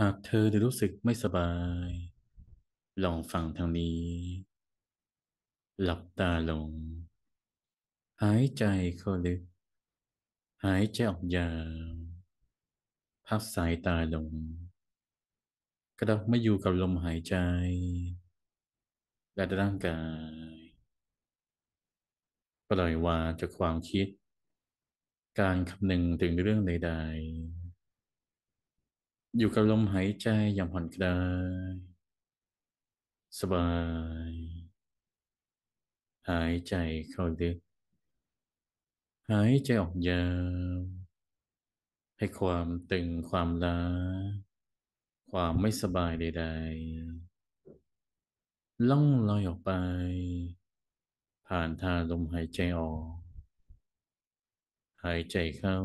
หากเธอได้รู้สึกไม่สบาย ลองฟังทางนี้ หลับตาลง หายใจเข้าลึก หายใจออกยาว พักสายตาลง กระดับมาอยู่กับลมหายใจ และร่างกายปล่อยวางจากความคิด การคำนึงถึงเรื่องใดๆอยู่กับลมหายใจอย่างผ่อนคลายสบาย หายใจเข้าดึก หายใจออกยาวให้ความตึงความล้าความไม่สบายใดๆ ล่องลอยออกไป ผ่านทางลมหายใจออก หายใจเข้า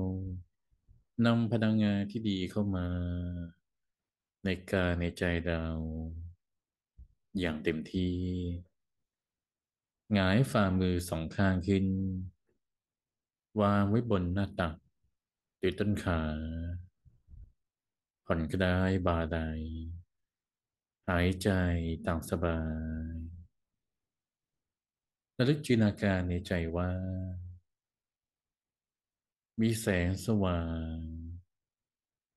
นำพลังงานที่ดีเข้ามา ในกายในใจเรา อย่างเต็มที่หงายฝ่ามือสองข้างขึ้น วางไว้บนหน้าตักหรือต้นขาผ่อนกระไดาบาดายหายใจต่างสบายระลึกจินตนาการในใจว่ามีแสงสว่าง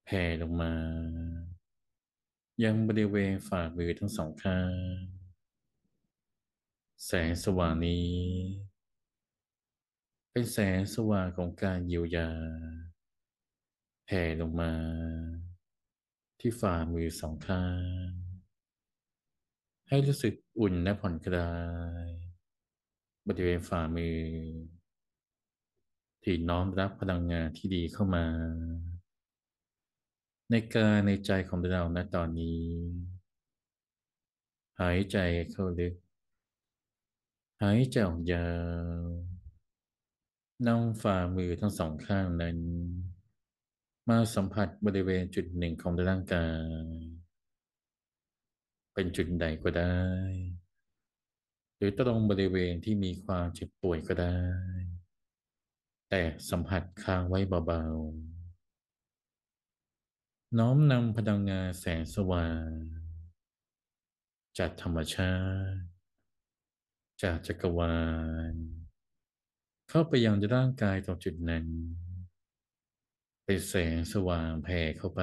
แผ่ลงมา ยังบริเวณฝ่ามือทั้งสองข้างแสงสว่างนี้ เป็นแสงสว่างของการเยียวยาแผ่ลงมา ที่ฝ่ามือสองข้างให้รู้สึกอุ่นและผ่อนคลาย บริเวณฝ่ามือที่น้อมรับพลังงานที่ดีเข้ามา ในกายในใจของเราณตอนนี้ หายใจเข้าลึก หายใจออกยาวนำงฝ่ามือทั้งสองข้างนั้น มาสัมผัสบริเวณจุดหนึ่งของร่างกาย เป็นจุดใดก็ได้ หรือตรงบริเวณที่มีความเจ็บป่วยก็ได้แต่สัมผัสค้างไว้ เบาๆ น้อมนำพลังงานแสงสว่างจากธรรมชาติจากจักรวาล เข้าไปยังร่างกายตรงจุดนั้น เป็นแสงสว่างแผ่เข้าไป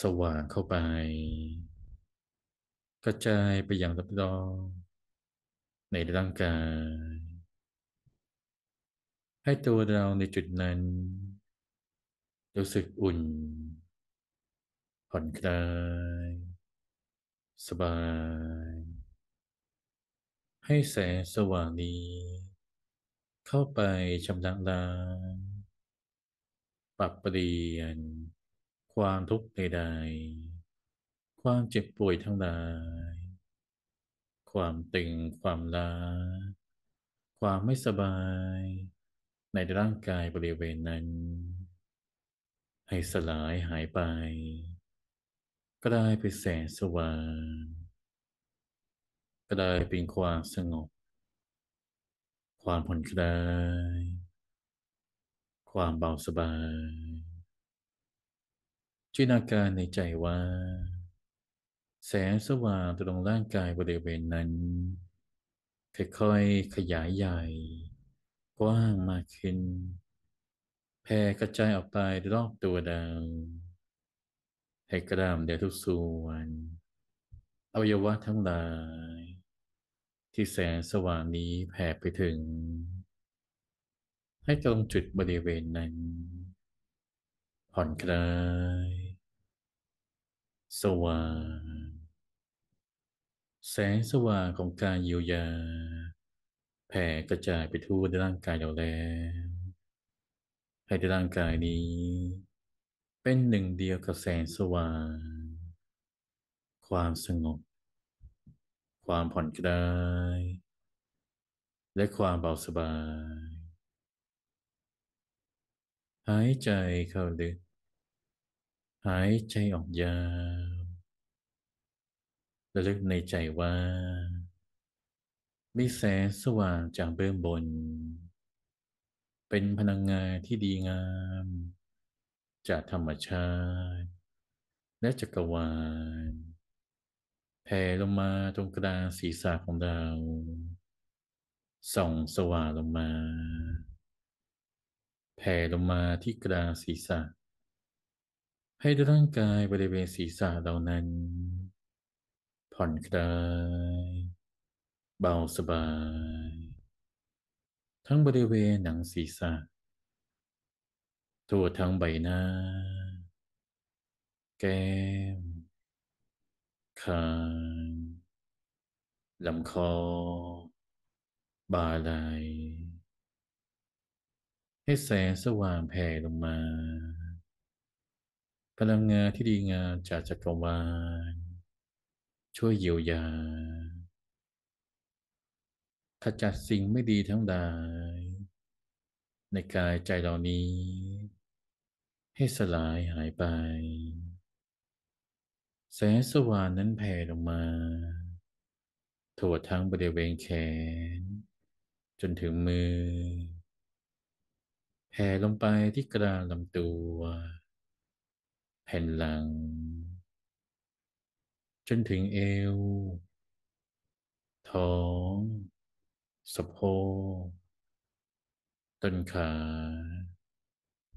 สว่างเข้าไป กระจายไปยังรอบๆในร่างกายให้ตัวเราในจุดนั้น รู้สึกอุ่น ผ่อนคลายสบาย ให้แสงสว่างนี้ เข้าไปชำระล้าง ปรับเปลี่ยน ความทุกข์ใดๆความเจ็บป่วยทั้งหลาย ความตึงความล้า ความไม่สบายในร่างกาย บริเวณนั้น ให้สลายหายไปกลายเป็นแสงสว่างกลายเป็นความสงบ ความผ่อนคลายความเบาสบายจินตนาการในใจว่า แสงสว่าง ตรง ร่างกาย บริเวณนั้น ค่อยๆขยายใหญ่กว้างมากขึ้นแผ่กระจายออกไปรอบตัวดาว ให้กระ้ามเดืยอทุกส่วนอวัยวะทั้งหลาย ที่แสงสว่างนี้แผ่ไปถึง ให้ตรงจุดบริเวณนั้น ผ่อนคลาย สว่างแสงสว่างของการเยียวยาแผ่กระจายไปทั่วในร่างกายเราแล้ว ให้ในร่างกายนี้เป็นหนึ่งเดียวกับแสงสว่าง ความสงบ ความผ่อนคลาย และความเบาสบาย หายใจเข้าลึก หายใจออกยาว และลึกในใจว่ามีแสงสว่างจากเบื้องบน เป็นพลังงานที่ดีงาม จากธรรมชาติ และจักรวาลแผ่ลงมาตรงกลางศีรษะของเราส่องสว่างลงมาแผ่ลงมาที่กลางศีรษะให้ร่างกายบริเวณศีรษะเรานั้น ผ่อนคลายเบาสบาย ทั้งบริเวณหนังศีรษะทั่วทั้งใบหน้า แก้มคางลำคอบ่าไหลให้แสงสว่างแผ่ลงมา พลังงานที่ดีงามจากจักรวาลช่วยเยียวยาขจัดสิ่งไม่ดีทั้งหลายในกายใจเหล่านี้ ให้สลายหายไป แสงสว่างนั้นแผ่ลงมาทั่วทั้งบริเวณแขน จนถึงมือ แผ่ลงไปที่กลางลำตัว แผ่นหลัง จนถึงเอว ท้องสะโพกต้นขา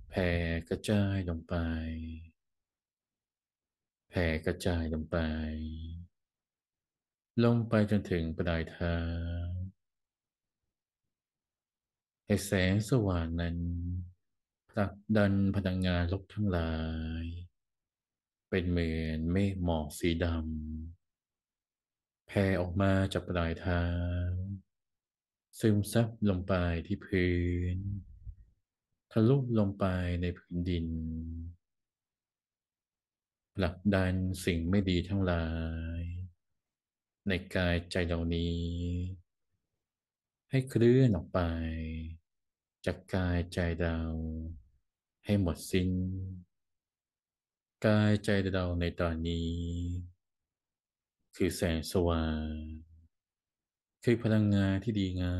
แผ่กระจายลงไปแผ่กระจายลงไป ลงไปจนถึงปลายเท้าให้แสงสว่างนั้นผลักดันพลังงานลบทั้งหลาย เป็นเหมือนเมฆหมอกสีดำแผ่ออกมาจากปลายเท้าซึมซับลงไปที่พื้น ทะลุลงไปในพื้นดินผลักดันสิ่งไม่ดีทั้งหลาย ในกายใจเหล่านี้ ให้เคลื่อนออกไป จากกายใจเราให้หมดสิ้นกายใจเราในตอนนี้ คือแสงสว่างคือพลังงานที่ดีงา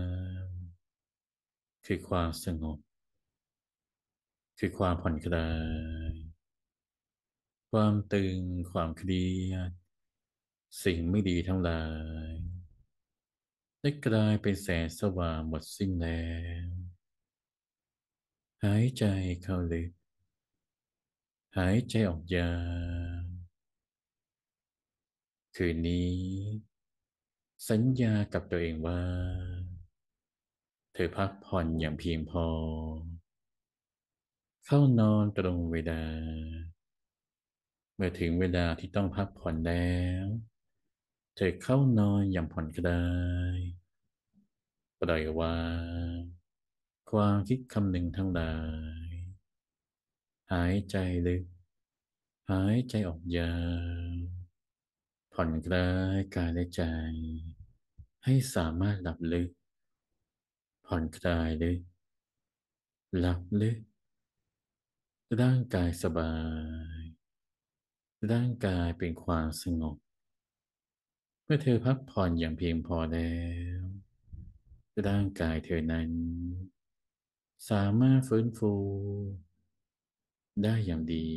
มคือความสงบ คือความผ่อนคลาย ความตึงความเครียด สิ่งไม่ดีทั้งหลาย ได้กลายเป็นแสงสว่างหมดสิ้นแล้ว หายใจเข้าลึก หายใจออกยาว คืนนี้สัญญากับตัวเองว่า เธอพักผ่อนอย่างเพียงพอ เข้านอนตรงเวลาเมื่อถึงเวลาที่ต้องพักผ่อนแล้ว เธอเข้านอนอย่างผ่อนคลายปล่อยวางความคิดคำหนึ่งทั้งหลาย หายใจลึก หายใจออกยาวผ่อนคลายกายและใจ ให้สามารถหลับลึกผ่อนคลายลึกหลับลึก ร่างกายสบาย ร่างกายเป็นความสงบเมื่อเธอพักผ่อนอย่างเพียงพอแล้วร่างกายเธอนั้น สามารถฟื้นฟู ได้อย่างดี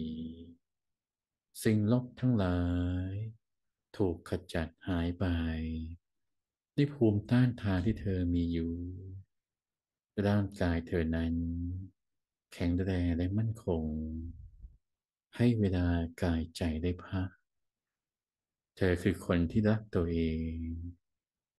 สิ่งลบทั้งหลายถูกขจัดหายไปด้วยภูมิต้านทานที่เธอมีอยู่ ร่างกายเธอนั้น แข็งแรงและมั่นคง ให้เวลากายใจได้พัก เธอคือคนที่รักตัวเอง